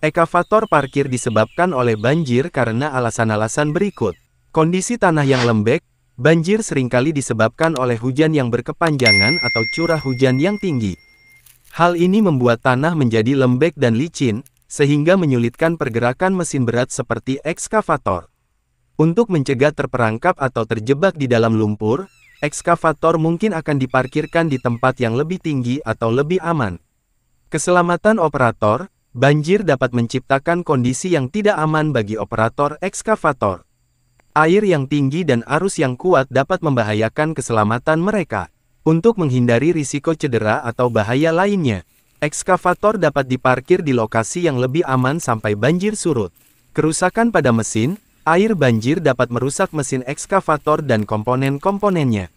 Ekavator parkir disebabkan oleh banjir karena alasan-alasan berikut. Kondisi tanah yang lembek, banjir seringkali disebabkan oleh hujan yang berkepanjangan atau curah hujan yang tinggi. Hal ini membuat tanah menjadi lembek dan licin, sehingga menyulitkan pergerakan mesin berat seperti ekskavator. Untuk mencegah terperangkap atau terjebak di dalam lumpur, ekskavator mungkin akan diparkirkan di tempat yang lebih tinggi atau lebih aman. Keselamatan operator, Banjir dapat menciptakan kondisi yang tidak aman bagi operator ekskavator. Air yang tinggi dan arus yang kuat dapat membahayakan keselamatan mereka. Untuk menghindari risiko cedera atau bahaya lainnya, ekskavator dapat diparkir di lokasi yang lebih aman sampai banjir surut. Kerusakan pada mesin, air banjir dapat merusak mesin ekskavator dan komponen-komponennya.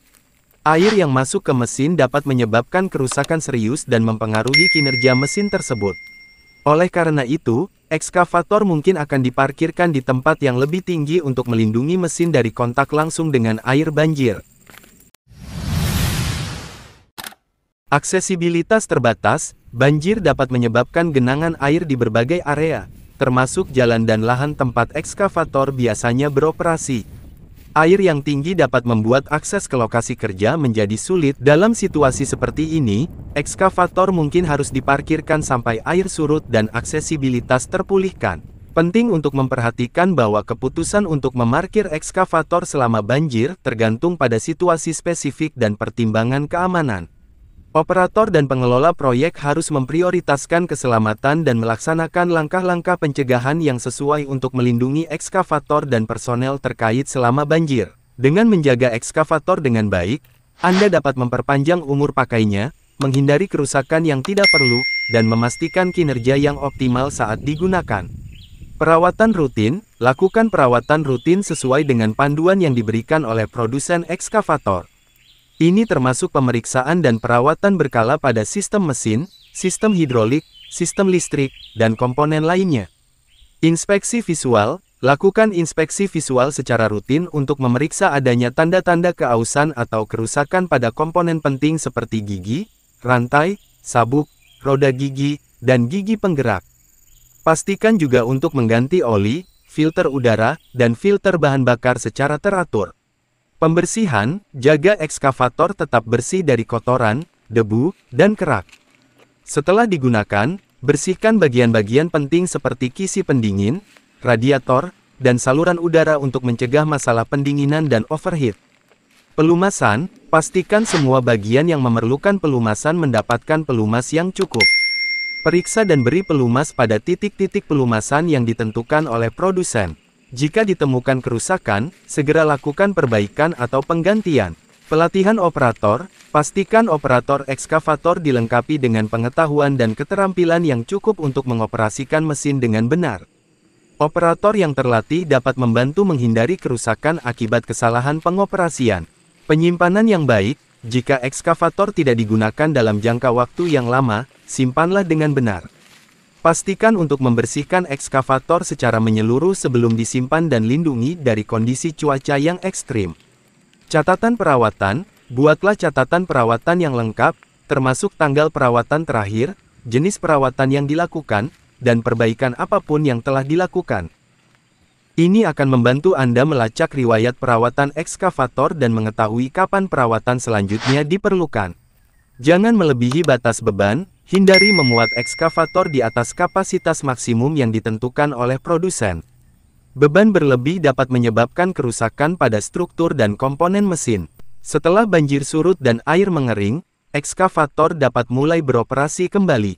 Air yang masuk ke mesin dapat menyebabkan kerusakan serius dan mempengaruhi kinerja mesin tersebut. Oleh karena itu, ekskavator mungkin akan diparkirkan di tempat yang lebih tinggi untuk melindungi mesin dari kontak langsung dengan air banjir. Aksesibilitas terbatas, banjir dapat menyebabkan genangan air di berbagai area, termasuk jalan dan lahan tempat ekskavator biasanya beroperasi. Air yang tinggi dapat membuat akses ke lokasi kerja menjadi sulit. Dalam situasi seperti ini, ekskavator mungkin harus diparkirkan sampai air surut dan aksesibilitas terpulihkan. Penting untuk memperhatikan bahwa keputusan untuk memarkir ekskavator selama banjir tergantung pada situasi spesifik dan pertimbangan keamanan. Operator dan pengelola proyek harus memprioritaskan keselamatan dan melaksanakan langkah-langkah pencegahan yang sesuai untuk melindungi ekskavator dan personel terkait selama banjir. Dengan menjaga ekskavator dengan baik, Anda dapat memperpanjang umur pakainya, menghindari kerusakan yang tidak perlu, dan memastikan kinerja yang optimal saat digunakan. Perawatan rutin, lakukan perawatan rutin sesuai dengan panduan yang diberikan oleh produsen ekskavator. Ini termasuk pemeriksaan dan perawatan berkala pada sistem mesin, sistem hidrolik, sistem listrik, dan komponen lainnya. Inspeksi visual, lakukan inspeksi visual secara rutin untuk memeriksa adanya tanda-tanda keausan atau kerusakan pada komponen penting seperti gigi, rantai, sabuk, roda gigi, dan gigi penggerak. Pastikan juga untuk mengganti oli, filter udara, dan filter bahan bakar secara teratur. Pembersihan, jaga ekskavator tetap bersih dari kotoran, debu, dan kerak. Setelah digunakan, bersihkan bagian-bagian penting seperti kisi pendingin, radiator, dan saluran udara untuk mencegah masalah pendinginan dan overheat. Pelumasan, pastikan semua bagian yang memerlukan pelumasan mendapatkan pelumas yang cukup. Periksa dan beri pelumas pada titik-titik pelumasan yang ditentukan oleh produsen. Jika ditemukan kerusakan, segera lakukan perbaikan atau penggantian. Pelatihan operator, pastikan operator ekskavator dilengkapi dengan pengetahuan dan keterampilan yang cukup untuk mengoperasikan mesin dengan benar. Operator yang terlatih dapat membantu menghindari kerusakan akibat kesalahan pengoperasian. Penyimpanan yang baik, jika ekskavator tidak digunakan dalam jangka waktu yang lama, simpanlah dengan benar. Pastikan untuk membersihkan ekskavator secara menyeluruh sebelum disimpan dan lindungi dari kondisi cuaca yang ekstrim. Catatan perawatan, buatlah catatan perawatan yang lengkap, termasuk tanggal perawatan terakhir, jenis perawatan yang dilakukan, dan perbaikan apapun yang telah dilakukan. Ini akan membantu Anda melacak riwayat perawatan ekskavator dan mengetahui kapan perawatan selanjutnya diperlukan. Jangan melebihi batas beban, Hindari memuat ekskavator di atas kapasitas maksimum yang ditentukan oleh produsen. Beban berlebih dapat menyebabkan kerusakan pada struktur dan komponen mesin. Setelah banjir surut dan air mengering, ekskavator dapat mulai beroperasi kembali.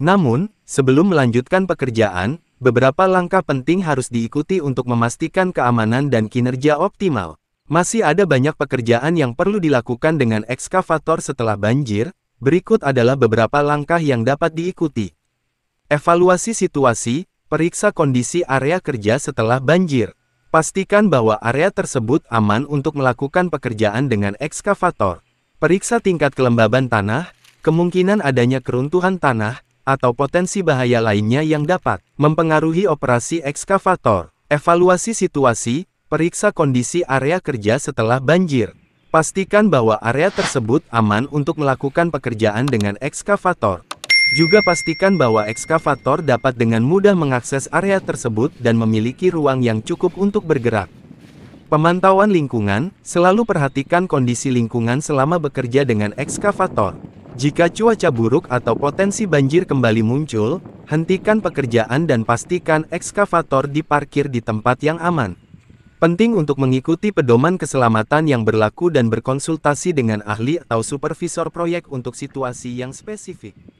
Namun, sebelum melanjutkan pekerjaan, beberapa langkah penting harus diikuti untuk memastikan keamanan dan kinerja optimal. Masih ada banyak pekerjaan yang perlu dilakukan dengan ekskavator setelah banjir, Berikut adalah beberapa langkah yang dapat diikuti. Evaluasi situasi, periksa kondisi area kerja setelah banjir. Pastikan bahwa area tersebut aman untuk melakukan pekerjaan dengan ekskavator. Periksa tingkat kelembaban tanah, kemungkinan adanya keruntuhan tanah, atau potensi bahaya lainnya yang dapat mempengaruhi operasi ekskavator. Evaluasi situasi, periksa kondisi area kerja setelah banjir. Pastikan bahwa area tersebut aman untuk melakukan pekerjaan dengan ekskavator. Juga pastikan bahwa ekskavator dapat dengan mudah mengakses area tersebut dan memiliki ruang yang cukup untuk bergerak. Pemantauan lingkungan, selalu perhatikan kondisi lingkungan selama bekerja dengan ekskavator. Jika cuaca buruk atau potensi banjir kembali muncul, hentikan pekerjaan dan pastikan ekskavator diparkir di tempat yang aman. Penting untuk mengikuti pedoman keselamatan yang berlaku dan berkonsultasi dengan ahli atau supervisor proyek untuk situasi yang spesifik.